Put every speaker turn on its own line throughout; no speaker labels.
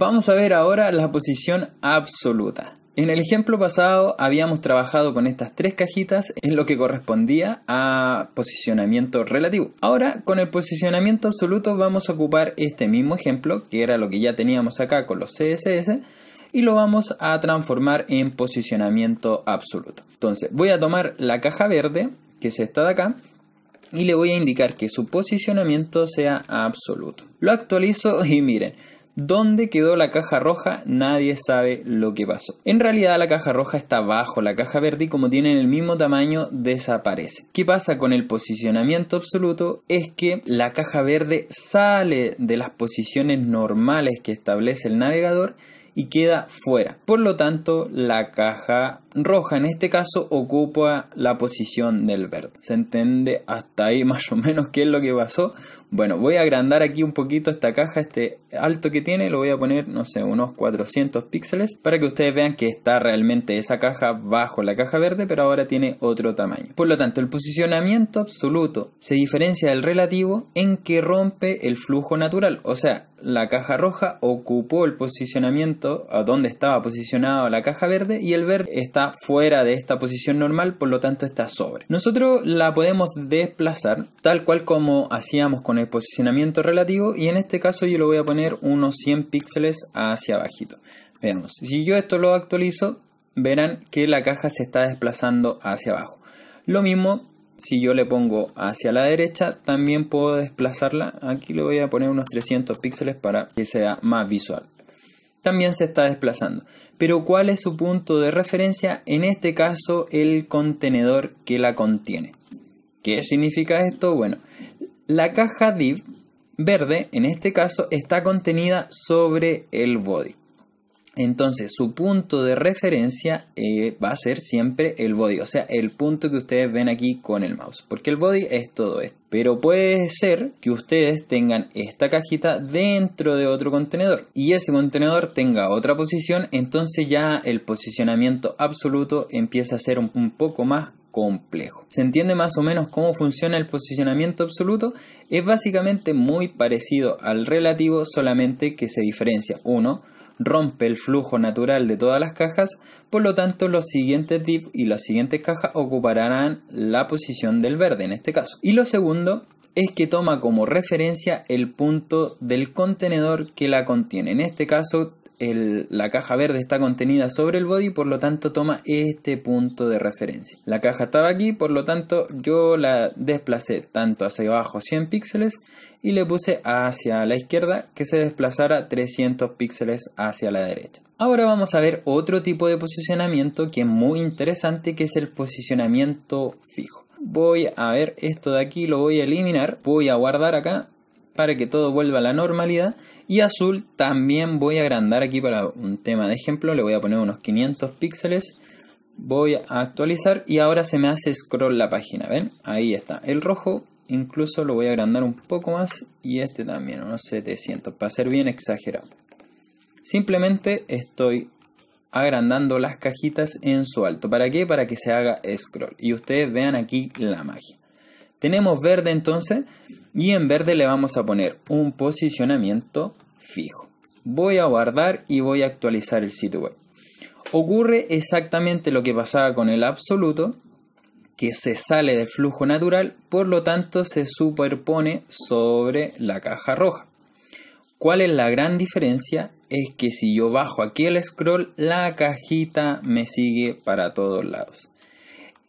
Vamos a ver ahora la posición absoluta. En el ejemplo pasado habíamos trabajado con estas tres cajitas en lo que correspondía a posicionamiento relativo. Ahora con el posicionamiento absoluto vamos a ocupar este mismo ejemplo, que era lo que ya teníamos acá con los CSS, y lo vamos a transformar en posicionamiento absoluto. Entonces voy a tomar la caja verde, que es esta de acá, y le voy a indicar que su posicionamiento sea absoluto. Lo actualizo y miren, ¿Dónde quedó la caja roja? Nadie sabe lo que pasó. En realidad la caja roja está bajo la caja verde y como tienen el mismo tamaño desaparece. ¿Qué pasa con el posicionamiento absoluto? Es que la caja verde sale de las posiciones normales que establece el navegador y queda fuera. Por lo tanto, la caja roja en este caso ocupa la posición del verde. ¿Se entiende hasta ahí más o menos qué es lo que pasó? Bueno, voy a agrandar aquí un poquito esta caja, este alto que tiene, lo voy a poner, no sé, unos 400 píxeles para que ustedes vean que está realmente esa caja bajo la caja verde, pero ahora tiene otro tamaño. Por lo tanto, el posicionamiento absoluto se diferencia del relativo en que rompe el flujo natural, o sea, la caja roja ocupó el posicionamiento a donde estaba posicionada la caja verde y el verde está fuera de esta posición normal, por lo tanto está sobre. Nosotros la podemos desplazar tal cual como hacíamos con el posicionamiento relativo y en este caso yo lo voy a poner unos 100 píxeles hacia abajito. Veamos, si yo esto lo actualizo, verán que la caja se está desplazando hacia abajo. Lo mismo si yo le pongo hacia la derecha, también puedo desplazarla. Aquí le voy a poner unos 300 píxeles para que sea más visual. También se está desplazando. Pero ¿cuál es su punto de referencia? En este caso, el contenedor que la contiene. ¿Qué significa esto? Bueno, la caja div verde, en este caso, está contenida sobre el body. Entonces su punto de referencia eh, va a ser siempre el body, o sea, el punto que ustedes ven aquí con el mouse, porque el body es todo esto. Pero puede ser que ustedes tengan esta cajita dentro de otro contenedor y ese contenedor tenga otra posición, entonces ya el posicionamiento absoluto empieza a ser un poco más complejo. ¿Se entiende más o menos cómo funciona el posicionamiento absoluto? Es básicamente muy parecido al relativo, solamente que se diferencia uno rompe el flujo natural de todas las cajas, por lo tanto los siguientes div y las siguientes cajas ocuparán la posición del verde en este caso. Y lo segundo es que toma como referencia el punto del contenedor que la contiene. En este caso la caja verde está contenida sobre el body, por lo tanto toma este punto de referencia. La caja estaba aquí, por lo tanto yo la desplacé tanto hacia abajo 100 píxeles y le puse hacia la izquierda que se desplazara 300 píxeles hacia la derecha. Ahora vamos a ver otro tipo de posicionamiento que es muy interesante que es el posicionamiento fijo. Voy a ver esto de aquí, lo voy a eliminar, voy a guardar acá para que todo vuelva a la normalidad. Y azul también voy a agrandar aquí para un tema de ejemplo. Le voy a poner unos 500 píxeles. Voy a actualizar y ahora se me hace scroll la página. ¿Ven? Ahí está. El rojo incluso lo voy a agrandar un poco más. Y este también, unos 700, para ser bien exagerado. Simplemente estoy agrandando las cajitas en su alto. ¿Para qué? Para que se haga scroll. Y ustedes vean aquí la magia. Tenemos verde entonces y en verde le vamos a poner un posicionamiento fijo. Voy a guardar y voy a actualizar el sitio web. Ocurre exactamente lo que pasaba con el absoluto, que se sale del flujo natural, por lo tanto se superpone sobre la caja roja. ¿Cuál es la gran diferencia? Es que si yo bajo aquí el scroll, la cajita me sigue para todos lados.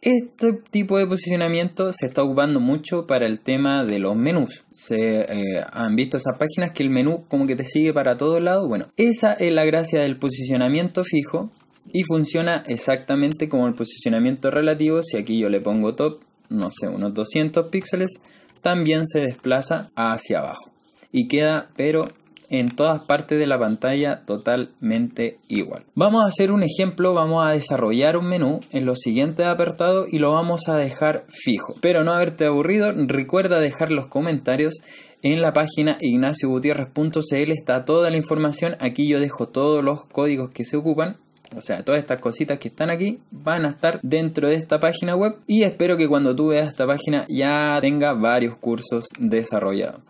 Este tipo de posicionamiento se está ocupando mucho para el tema de los menús. Se eh, han visto esas páginas que el menú como que te sigue para todos lados. Bueno, esa es la gracia del posicionamiento fijo y funciona exactamente como el posicionamiento relativo. Si aquí yo le pongo top, no sé, unos 200 píxeles, también se desplaza hacia abajo y queda pero en todas partes de la pantalla totalmente igual. Vamos a hacer un ejemplo, vamos a desarrollar un menú en los siguientes apartados y lo vamos a dejar fijo. Pero no haberte aburrido, recuerda dejar los comentarios. En la página ignaciogutierrez.cl está toda la información. Aquí yo dejo todos los códigos que se ocupan o sea, todas estas cositas que están aquí van a estar dentro de esta página web y espero que cuando tú veas esta página ya tenga varios cursos desarrollados.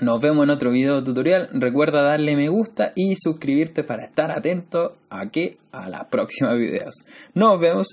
Nos vemos en otro video tutorial. Recuerda darle me gusta y suscribirte para estar atento a que a los próximos videos. Nos vemos.